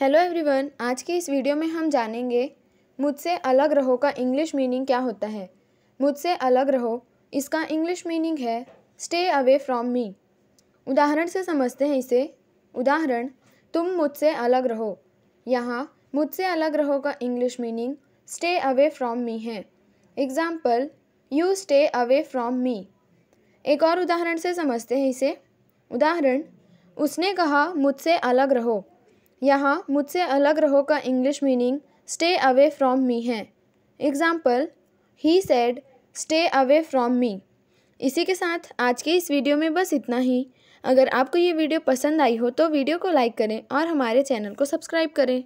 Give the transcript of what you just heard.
hello everyone आज की इस वीडियो में हम जानेंगे मुझसे अलग रहो का इंग्लिश मीनिंग क्या होता है मुझसे अलग रहो इसका इंग्लिश मीनिंग है स्टे अवे फ्रॉम मी उदाहरण से समझते हैं इसे उदाहरण तुम मुझसे अलग रहो यहाँ मुझसे अलग रहो का English meaning stay away from me है example you stay away from me एक और उदाहरण से समझते हैं इसे उदाहरण उसने कहा मुझसे अलग रहो यहाँ मुझसे अलग रहो का English meaning stay away from me है एग्ज़ाम्पल ही said stay away from me इसी के साथ आज के इस वीडियो में बस इतना ही अगर आपको ये वीडियो पसंद आई हो तो वीडियो को लाइक करें और हमारे चैनल को सब्सक्राइब करें